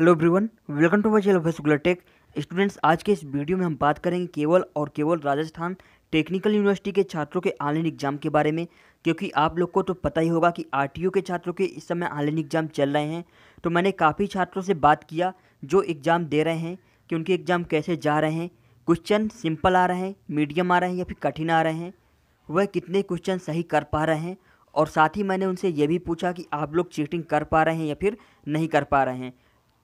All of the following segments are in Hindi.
hello everyone welcome to my channel भैसुगला टेक स्टूडेंट्स आज के इस वीडियो में हम बात करेंगे केवल और केवल राजस्थान टेक्निकल यूनिवर्सिटी के छात्रों के ऑनलाइन एग्जाम के बारे में क्योंकि आप लोग को तो पता ही होगा कि आरटीयू के छात्रों के इस समय ऑनलाइन एग्जाम चल रहे हैं तो मैंने काफ़ी छात्रों से बात किया जो एग्ज़ाम दे रहे हैं कि उनके एग्ज़ाम कैसे जा रहे हैं क्वेश्चन सिंपल आ रहे हैं मीडियम आ रहे हैं या फिर कठिन आ रहे हैं वह कितने क्वेश्चन सही कर पा रहे हैं और साथ ही मैंने उनसे ये भी पूछा कि आप लोग चीटिंग कर पा रहे हैं या फिर नहीं कर पा रहे हैं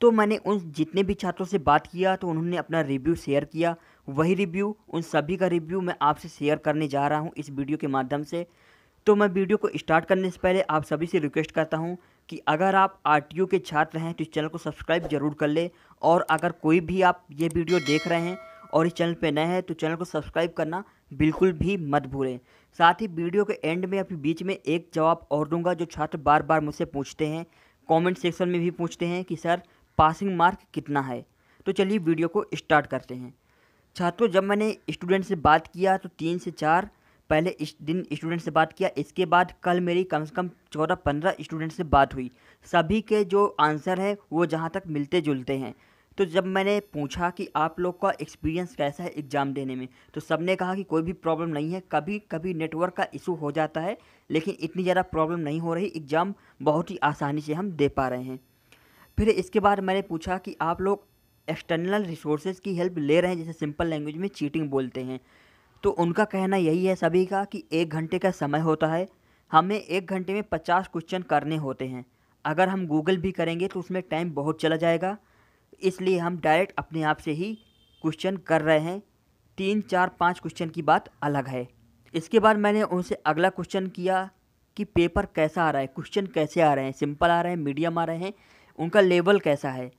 तो मैंने उन जितने भी छात्रों से बात किया तो उन्होंने अपना रिव्यू शेयर किया वही रिव्यू उन सभी का रिव्यू मैं आपसे शेयर करने जा रहा हूँ इस वीडियो के माध्यम से तो मैं वीडियो को स्टार्ट करने से पहले आप सभी से रिक्वेस्ट करता हूँ कि अगर आप आर के छात्र हैं तो इस चैनल को सब्सक्राइब जरूर कर ले और अगर कोई भी आप ये वीडियो देख रहे हैं और इस चैनल पर नए हैं तो चैनल को सब्सक्राइब करना बिल्कुल भी मत भूलें साथ ही वीडियो के एंड में अभी बीच में एक जवाब और दूंगा जो छात्र बार बार मुझसे पूछते हैं कमेंट सेक्शन में भी पूछते हैं कि सर पासिंग मार्क कितना है तो चलिए वीडियो को स्टार्ट करते हैं छात्रों जब मैंने स्टूडेंट से बात किया तो तीन से चार पहले इस दिन स्टूडेंट से बात किया इसके बाद कल मेरी कम से कम चौदह पंद्रह स्टूडेंट से बात हुई सभी के जो आंसर है वो जहाँ तक मिलते जुलते हैं तो जब मैंने पूछा कि आप लोग का एक्सपीरियंस कैसा है एग्ज़ाम देने में तो सब ने कहा कि कोई भी प्रॉब्लम नहीं है कभी कभी नेटवर्क का इशू हो जाता है लेकिन इतनी ज़्यादा प्रॉब्लम नहीं हो रही एग्ज़ाम बहुत ही आसानी से हम दे पा रहे हैं फिर इसके बाद मैंने पूछा कि आप लोग एक्सटर्नल रिसोर्सेज की हेल्प ले रहे हैं जैसे सिंपल लैंग्वेज में चीटिंग बोलते हैं तो उनका कहना यही है सभी का कि एक घंटे का समय होता है हमें एक घंटे में पचास क्वेश्चन करने होते हैं अगर हम गूगल भी करेंगे तो उसमें टाइम बहुत चला जाएगा इसलिए हम डायरेक्ट अपने आप से ही क्वेश्चन कर रहे हैं तीन चार पाँच क्वेश्चन की बात अलग है इसके बाद मैंने उनसे अगला क्वेश्चन किया कि पेपर कैसा आ रहा है क्वेश्चन कैसे आ रहे हैं सिंपल आ रहे हैं मीडियम आ रहे हैं उनका लेवल कैसा है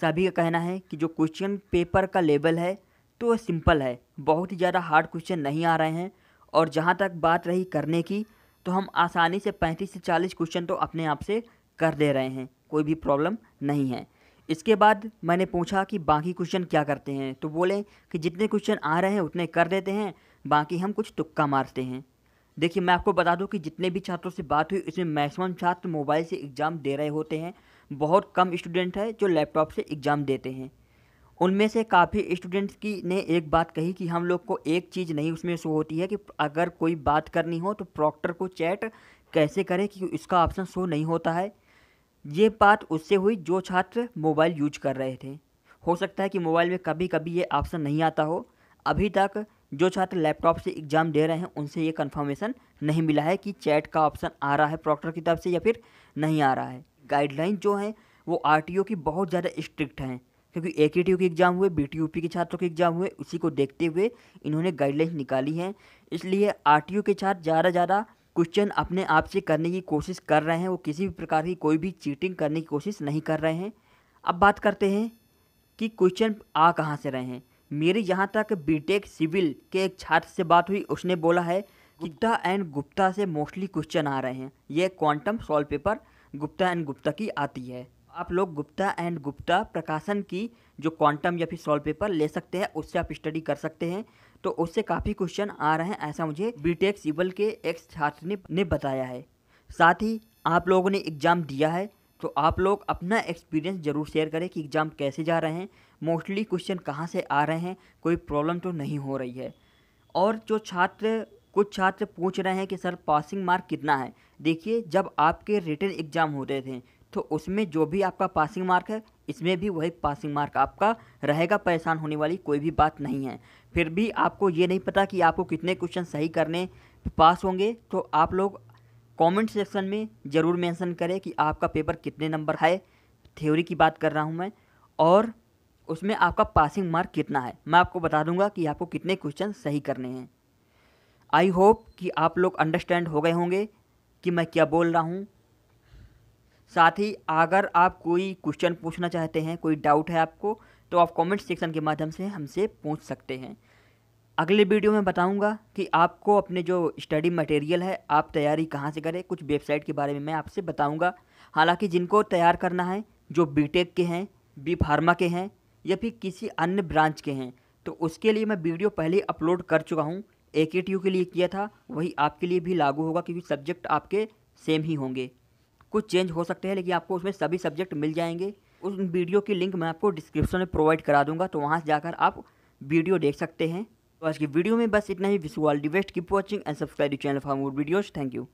सभी का कहना है कि जो क्वेश्चन पेपर का लेवल है तो वह सिंपल है बहुत ही ज़्यादा हार्ड क्वेश्चन नहीं आ रहे हैं और जहाँ तक बात रही करने की तो हम आसानी से पैंतीस से चालीस क्वेश्चन तो अपने आप से कर दे रहे हैं कोई भी प्रॉब्लम नहीं है इसके बाद मैंने पूछा कि बाकी क्वेश्चन क्या करते हैं तो बोले कि जितने क्वेश्चन आ रहे हैं उतने कर देते हैं बाकी हम कुछ तुक्का मारते हैं देखिए मैं आपको बता दूं कि जितने भी छात्रों से बात हुई इसमें मैक्सिमम छात्र मोबाइल से एग्ज़ाम दे रहे होते हैं बहुत कम स्टूडेंट है जो लैपटॉप से एग्ज़ाम देते हैं उनमें से काफ़ी स्टूडेंट्स की ने एक बात कही कि हम लोग को एक चीज़ नहीं उसमें शो होती है कि अगर कोई बात करनी हो तो प्रॉक्टर को चैट कैसे करें कि इसका ऑप्शन शो नहीं होता है ये बात उससे हुई जो छात्र मोबाइल यूज कर रहे थे हो सकता है कि मोबाइल में कभी कभी ये ऑप्शन नहीं आता हो अभी तक जो छात्र लैपटॉप से एग्ज़ाम दे रहे हैं उनसे ये कन्फर्मेशन नहीं मिला है कि चैट का ऑप्शन आ रहा है प्रॉक्टर की तरफ से या फिर नहीं आ रहा है गाइडलाइन जो है वो आर की बहुत ज़्यादा स्ट्रिक्ट हैं क्योंकि ए के टी यू के एग्ज़ाम हुए बी टी यू पी के छात्रों के एग्ज़ाम हुए उसी को देखते हुए इन्होंने गाइडलाइन निकाली हैं इसलिए आर टी के छात्र ज़्यादा ज़्यादा क्वेश्चन अपने आप से करने की कोशिश कर रहे हैं वो किसी भी प्रकार की कोई भी चीटिंग करने की कोशिश नहीं कर रहे हैं अब बात करते हैं कि क्वेश्चन आ कहाँ से रहे हैं मेरे यहाँ तक बीटेक सिविल के एक छात्र से बात हुई उसने बोला है गुप्ता एंड गुप्ता से मोस्टली क्वेश्चन आ रहे हैं ये quantum solve paper Gupta and Gupta की आती है आप लोग गुप्ता एंड गुप्ता प्रकाशन की जो क्वांटम या फिर सॉल्व पेपर ले सकते हैं उससे आप स्टडी कर सकते हैं तो उससे काफ़ी क्वेश्चन आ रहे हैं ऐसा मुझे बीटेक सिविल के एक छात्र ने बताया है साथ ही आप लोगों ने एग्ज़ाम दिया है तो आप लोग अपना एक्सपीरियंस ज़रूर शेयर करें कि एग्ज़ाम कैसे जा रहे हैं मोस्टली क्वेश्चन कहाँ से आ रहे हैं कोई प्रॉब्लम तो नहीं हो रही है और जो छात्र कुछ छात्र पूछ रहे हैं कि सर पासिंग मार्क कितना है देखिए जब आपके रिटर्न एग्ज़ाम होते थे तो उसमें जो भी आपका पासिंग मार्क है इसमें भी वही पासिंग मार्क आपका रहेगा परेशान होने वाली कोई भी बात नहीं है फिर भी आपको ये नहीं पता कि आपको कितने क्वेश्चन सही करने पास होंगे तो आप लोग कमेंट सेक्शन में ज़रूर मेंशन करें कि आपका पेपर कितने नंबर है थ्योरी की बात कर रहा हूँ मैं और उसमें आपका पासिंग मार्क कितना है मैं आपको बता दूंगा कि आपको कितने क्वेश्चन सही करने हैं आई होप कि आप लोग अंडरस्टैंड हो गए होंगे कि मैं क्या बोल रहा हूँ साथ ही अगर आप कोई क्वेश्चन पूछना चाहते हैं कोई डाउट है आपको तो आप कमेंट सेक्शन के माध्यम से हमसे पूछ सकते हैं अगले वीडियो में बताऊंगा कि आपको अपने जो स्टडी मटेरियल है आप तैयारी कहाँ से करें कुछ वेबसाइट के बारे में मैं आपसे बताऊंगा हालांकि जिनको तैयार करना है जो बीटेक के हैं बी फार्मा के हैं या फिर किसी अन्य ब्रांच के हैं तो उसके लिए मैं वीडियो पहले अपलोड कर चुका हूँ ए के के लिए किया था वही आपके लिए भी लागू होगा क्योंकि सब्जेक्ट आपके सेम ही होंगे कुछ चेंज हो सकते हैं लेकिन आपको उसमें सभी सब्जेक्ट मिल जाएंगे उस वीडियो की लिंक मैं आपको डिस्क्रिप्शन में प्रोवाइड करा दूंगा तो वहाँ से जाकर आप वीडियो देख सकते हैं तो आज की वीडियो में बस इतना ही wish you best keep watching and subscribe channel for more videos thank you